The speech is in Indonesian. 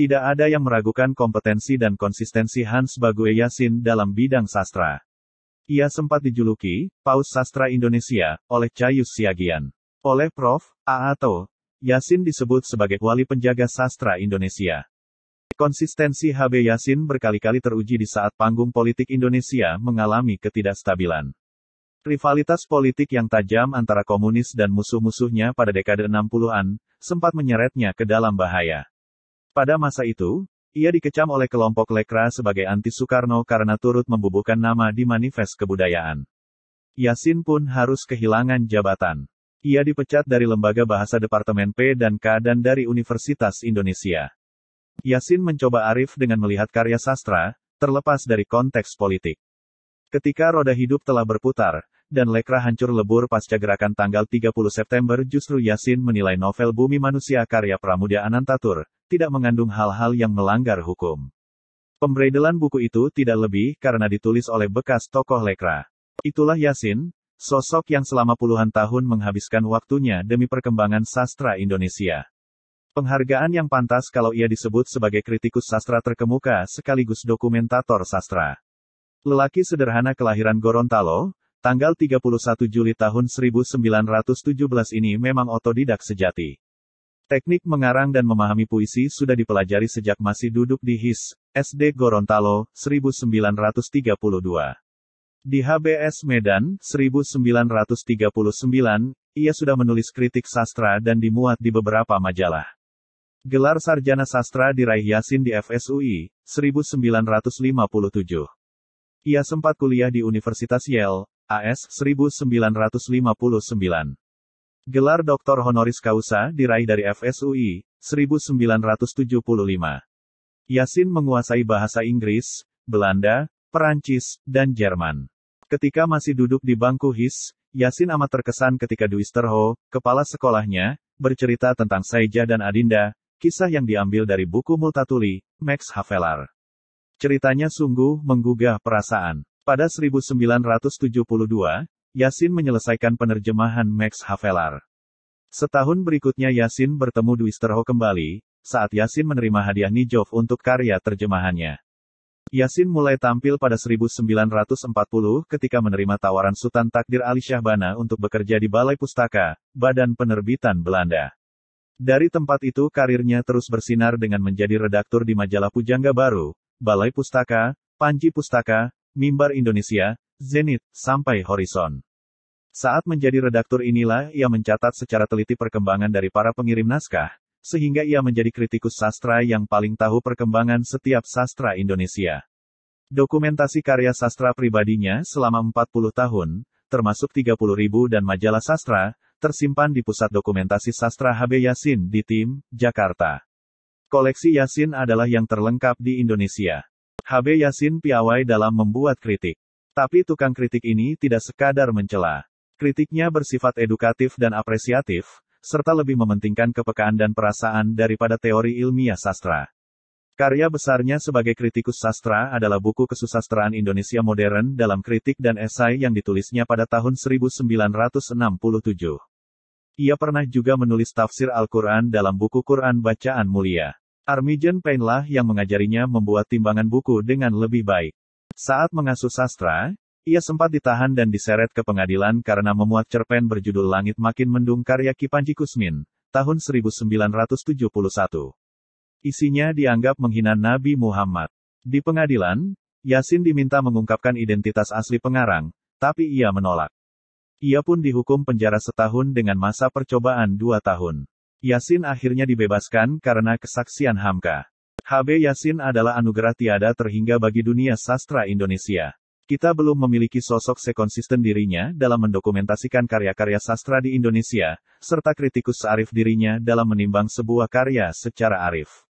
Tidak ada yang meragukan kompetensi dan konsistensi Hans Bagoe Yasin dalam bidang sastra. Ia sempat dijuluki, Paus Sastra Indonesia, oleh Cayus Siagian. Oleh Prof. Aato, Yasin disebut sebagai wali penjaga sastra Indonesia. Konsistensi HB Yasin berkali-kali teruji di saat panggung politik Indonesia mengalami ketidakstabilan. Rivalitas politik yang tajam antara komunis dan musuh-musuhnya pada dekade 60-an, sempat menyeretnya ke dalam bahaya. Pada masa itu, ia dikecam oleh kelompok Lekra sebagai anti-Soekarno karena turut membubuhkan nama di manifest kebudayaan. Yasin pun harus kehilangan jabatan. Ia dipecat dari Lembaga Bahasa Departemen P dan K dan dari Universitas Indonesia. Yasin mencoba arif dengan melihat karya sastra, terlepas dari konteks politik. Ketika roda hidup telah berputar, dan Lekra hancur lebur pasca gerakan tanggal 30 September justru Yasin menilai novel Bumi Manusia karya Pramudia Anantatur, tidak mengandung hal-hal yang melanggar hukum. Pemberedelan buku itu tidak lebih karena ditulis oleh bekas tokoh Lekra. Itulah Yasin, sosok yang selama puluhan tahun menghabiskan waktunya demi perkembangan sastra Indonesia. Penghargaan yang pantas kalau ia disebut sebagai kritikus sastra terkemuka sekaligus dokumentator sastra. Lelaki sederhana kelahiran Gorontalo, tanggal 31 Juli tahun 1917 ini memang otodidak sejati. Teknik mengarang dan memahami puisi sudah dipelajari sejak masih duduk di HIS, SD Gorontalo, 1932. Di HBS Medan, 1939, ia sudah menulis kritik sastra dan dimuat di beberapa majalah. Gelar sarjana sastra diraih Yasin di FSUI, 1957. Ia sempat kuliah di Universitas Yale, AS 1959. Gelar doktor honoris causa diraih dari FSUI, 1975. Yasin menguasai bahasa Inggris, Belanda, Perancis, dan Jerman. Ketika masih duduk di bangku HIS, Yasin amat terkesan ketika Duisterho, kepala sekolahnya, bercerita tentang Saija dan Adinda, kisah yang diambil dari buku Multatuli, Max Havelaar. Ceritanya sungguh menggugah perasaan. Pada 1972, Yasin menyelesaikan penerjemahan Max Havelar. Setahun berikutnya Yasin bertemu Dwisterho kembali, saat Yasin menerima hadiah Nijov untuk karya terjemahannya. Yasin mulai tampil pada 1940 ketika menerima tawaran Sultan Takdir Ali Syahbana untuk bekerja di Balai Pustaka, Badan Penerbitan Belanda. Dari tempat itu karirnya terus bersinar dengan menjadi redaktur di majalah Pujangga Baru, Balai Pustaka, Panji Pustaka, Mimbar Indonesia, zenit, sampai horizon. Saat menjadi redaktur inilah ia mencatat secara teliti perkembangan dari para pengirim naskah, sehingga ia menjadi kritikus sastra yang paling tahu perkembangan setiap sastra Indonesia. Dokumentasi karya sastra pribadinya selama 40 tahun, termasuk 30 ribu dan majalah sastra, tersimpan di Pusat Dokumentasi Sastra HB Yasin di Tim, Jakarta. Koleksi Yasin adalah yang terlengkap di Indonesia. HB Yasin piawai dalam membuat kritik. Tapi tukang kritik ini tidak sekadar mencela. Kritiknya bersifat edukatif dan apresiatif, serta lebih mementingkan kepekaan dan perasaan daripada teori ilmiah sastra. Karya besarnya sebagai kritikus sastra adalah buku kesusastraan Indonesia modern dalam kritik dan esai yang ditulisnya pada tahun 1967. Ia pernah juga menulis tafsir Al-Quran dalam buku Quran Bacaan Mulia. Armijen Painlah yang mengajarinya membuat timbangan buku dengan lebih baik. Saat mengasuh sastra, ia sempat ditahan dan diseret ke pengadilan karena memuat cerpen berjudul Langit Makin Mendung karya Kipanji Kusmin, tahun 1971. Isinya dianggap menghina Nabi Muhammad. Di pengadilan, Yasin diminta mengungkapkan identitas asli pengarang, tapi ia menolak. Ia pun dihukum penjara setahun dengan masa percobaan dua tahun. Yasin akhirnya dibebaskan karena kesaksian Hamka. HB Yasin adalah anugerah tiada terhingga bagi dunia sastra Indonesia. Kita belum memiliki sosok sekonsisten dirinya dalam mendokumentasikan karya-karya sastra di Indonesia, serta kritikus searif dirinya dalam menimbang sebuah karya secara arif.